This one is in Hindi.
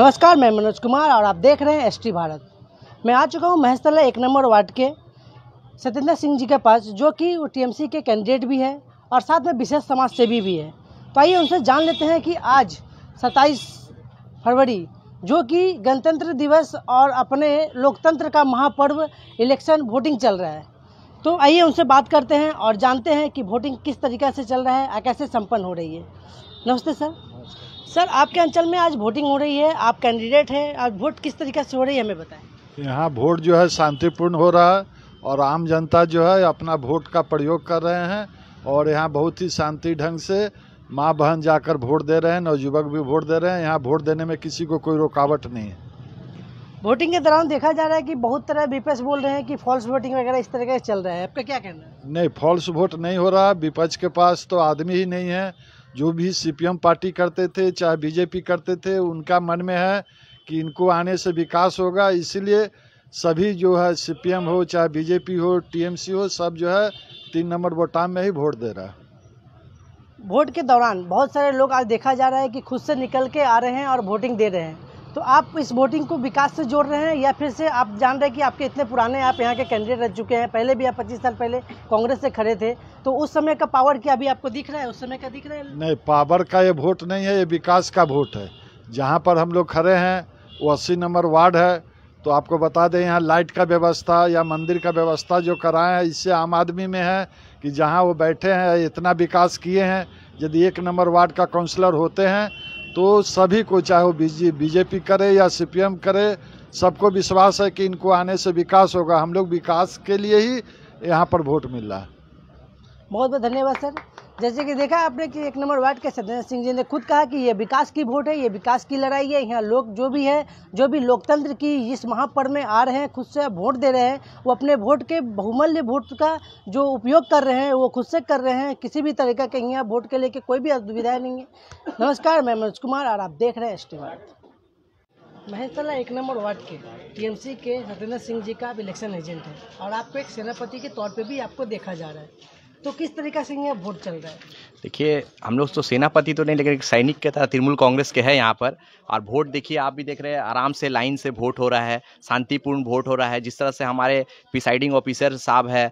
नमस्कार मैं मनोज कुमार और आप देख रहे हैं एस भारत मैं आ चुका हूँ महेशतला एक नंबर वार्ड के सत्येंद्र सिंह जी के पास जो कि वो टीएमसी के कैंडिडेट भी है और साथ में विशेष समाज सेवी भी, भी है तो आइए उनसे जान लेते हैं कि आज 27 फरवरी जो कि गणतंत्र दिवस और अपने लोकतंत्र का महापर्व इलेक्शन वोटिंग चल रहा है तो आइए उनसे बात करते हैं और जानते हैं कि वोटिंग किस तरीके से चल रहा है और कैसे संपन्न हो रही है नमस्ते सर सर आपके अंचल में आज वोटिंग हो रही है आप कैंडिडेट हैं आज वोट किस तरीके से हो रही है हमें बताएं यहाँ वोट जो है शांतिपूर्ण हो रहा है और आम जनता जो है अपना वोट का प्रयोग कर रहे हैं और यहाँ बहुत ही शांति ढंग से माँ बहन जाकर वोट दे रहे हैं नौजुवक भी वोट दे रहे हैं यहाँ वोट देने में किसी को कोई रुकावट नहीं है वोटिंग के दौरान देखा जा रहा है कि बहुत तरह विपक्ष बोल रहे हैं कि फॉल्स वोटिंग वगैरह इस तरह का चल रहा है आपका क्या कहना है नहीं फॉल्स वोट नहीं हो रहा विपक्ष के पास तो आदमी ही नहीं है जो भी सीपीएम पार्टी करते थे चाहे बीजेपी करते थे उनका मन में है कि इनको आने से विकास होगा इसलिए सभी जो है सीपीएम हो चाहे बीजेपी हो टीएमसी हो सब जो है तीन नंबर वोटाम में ही वोट दे रहा है वोट के दौरान बहुत सारे लोग आज देखा जा रहा है कि खुद से निकल के आ रहे हैं और वोटिंग दे रहे हैं तो आप इस वोटिंग को विकास से जोड़ रहे हैं या फिर से आप जान रहे हैं कि आपके इतने पुराने आप यहाँ के कैंडिडेट रह चुके हैं पहले भी आप पच्चीस साल पहले कांग्रेस से खड़े थे तो उस समय का पावर क्या अभी आपको दिख रहा है उस समय का दिख रहा है नहीं पावर का ये वोट नहीं है ये विकास का वोट है जहाँ पर हम लोग खड़े हैं वो अस्सी नंबर वार्ड है तो आपको बता दें यहाँ लाइट का व्यवस्था या मंदिर का व्यवस्था जो कराए हैं इससे आम आदमी में है कि जहाँ वो बैठे हैं इतना विकास किए हैं यदि एक नंबर वार्ड का काउंसलर होते हैं तो सभी को चाहे वो बीजेपी करे या सीपीएम करे सबको विश्वास है कि इनको आने से विकास होगा हम लोग विकास के लिए ही यहाँ पर वोट मिल रहा है बहुत बहुत धन्यवाद सर जैसे कि देखा आपने कि एक नंबर वार्ड के सत्येंद्र सिंह जी ने खुद कहा कि ये विकास की वोट है ये विकास की लड़ाई है यहाँ लोग जो भी है जो भी लोकतंत्र की इस महापर्व में आ रहे हैं खुद से वोट दे रहे हैं वो अपने वोट के बहुमूल्य वोट का जो उपयोग कर रहे हैं वो खुद से कर रहे हैं किसी भी तरीके के यहाँ वोट के लेके कोई भी असुविधा नहीं है नमस्कार मैं मनोज कुमार और आप देख रहे हैं एस टी महेशला एक नंबर वार्ड के टीएमसी के सत्येंद्र सिंह जी का इलेक्शन एजेंट है और आपको एक सेनापति के तौर पर भी आपको देखा जा रहा है तो किस तरीका से यहाँ वोट चल रहा है देखिए हम लोग तो सेनापति तो नहीं लेकिन सैनिक के तरह तृणमूल कांग्रेस के है यहाँ पर और वोट देखिए आप भी देख रहे हैं आराम से लाइन से वोट हो रहा है शांतिपूर्ण वोट हो रहा है जिस तरह से हमारे प्रिसाइडिंग ऑफिसर साहब है